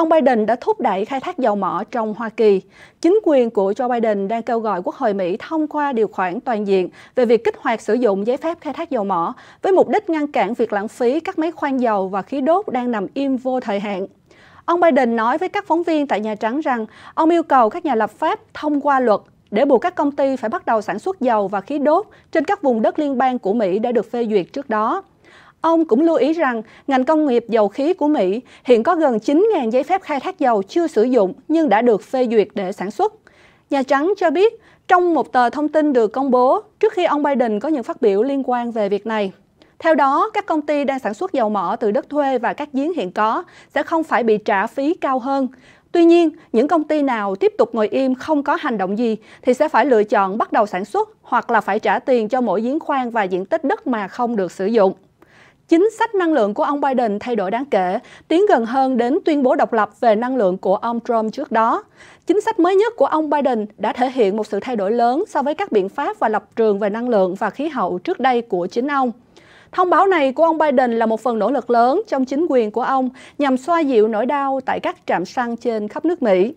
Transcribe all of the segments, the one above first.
Ông Biden đã thúc đẩy khai thác dầu mỏ trong Hoa Kỳ. Chính quyền của Joe Biden đang kêu gọi Quốc hội Mỹ thông qua điều khoản toàn diện về việc kích hoạt sử dụng giấy phép khai thác dầu mỏ với mục đích ngăn cản việc lãng phí các máy khoan dầu và khí đốt đang nằm im vô thời hạn. Ông Biden nói với các phóng viên tại Nhà Trắng rằng ông yêu cầu các nhà lập pháp thông qua luật để buộc các công ty phải bắt đầu sản xuất dầu và khí đốt trên các vùng đất liên bang của Mỹ đã được phê duyệt trước đó. Ông cũng lưu ý rằng ngành công nghiệp dầu khí của Mỹ hiện có gần 9.000 giấy phép khai thác dầu chưa sử dụng nhưng đã được phê duyệt để sản xuất. Nhà Trắng cho biết trong một tờ thông tin được công bố trước khi ông Biden có những phát biểu liên quan về việc này. Theo đó, các công ty đang sản xuất dầu mỏ từ đất thuê và các giếng hiện có sẽ không phải bị trả phí cao hơn. Tuy nhiên, những công ty nào tiếp tục ngồi im không có hành động gì thì sẽ phải lựa chọn bắt đầu sản xuất hoặc là phải trả tiền cho mỗi giếng khoan và diện tích đất mà không được sử dụng chính sách năng lượng của ông Biden thay đổi đáng kể, tiến gần hơn đến tuyên bố độc lập về năng lượng của ông Trump trước đó. Chính sách mới nhất của ông Biden đã thể hiện một sự thay đổi lớn so với các biện pháp và lập trường về năng lượng và khí hậu trước đây của chính ông. Thông báo này của ông Biden là một phần nỗ lực lớn trong chính quyền của ông nhằm xoa dịu nỗi đau tại các trạm xăng trên khắp nước Mỹ.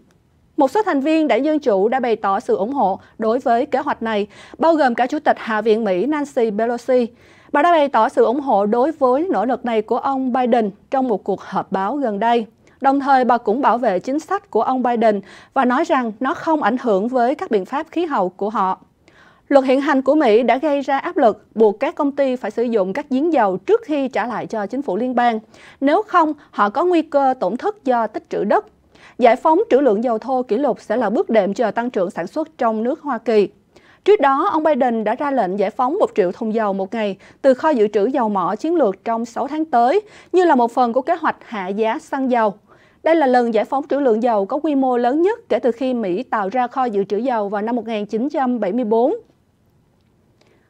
Một số thành viên đảng Dân Chủ đã bày tỏ sự ủng hộ đối với kế hoạch này, bao gồm cả Chủ tịch Hạ viện Mỹ Nancy Pelosi. Bà đã bày tỏ sự ủng hộ đối với nỗ lực này của ông Biden trong một cuộc họp báo gần đây. Đồng thời, bà cũng bảo vệ chính sách của ông Biden và nói rằng nó không ảnh hưởng với các biện pháp khí hậu của họ. Luật hiện hành của Mỹ đã gây ra áp lực buộc các công ty phải sử dụng các giếng dầu trước khi trả lại cho chính phủ liên bang. Nếu không, họ có nguy cơ tổn thất do tích trữ đất. Giải phóng trữ lượng dầu thô kỷ lục sẽ là bước đệm chờ tăng trưởng sản xuất trong nước Hoa Kỳ. Trước đó, ông Biden đã ra lệnh giải phóng 1 triệu thùng dầu một ngày từ kho dự trữ dầu mỏ chiến lược trong 6 tháng tới, như là một phần của kế hoạch hạ giá xăng dầu. Đây là lần giải phóng trữ lượng dầu có quy mô lớn nhất kể từ khi Mỹ tạo ra kho dự trữ dầu vào năm 1974.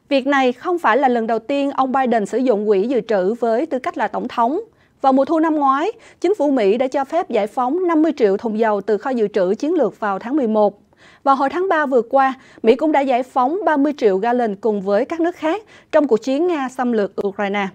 Việc này không phải là lần đầu tiên ông Biden sử dụng quỹ dự trữ với tư cách là tổng thống. Vào mùa thu năm ngoái, chính phủ Mỹ đã cho phép giải phóng 50 triệu thùng dầu từ kho dự trữ chiến lược vào tháng 11. Vào hồi tháng 3 vừa qua, Mỹ cũng đã giải phóng 30 triệu gallon cùng với các nước khác trong cuộc chiến Nga xâm lược Ukraine.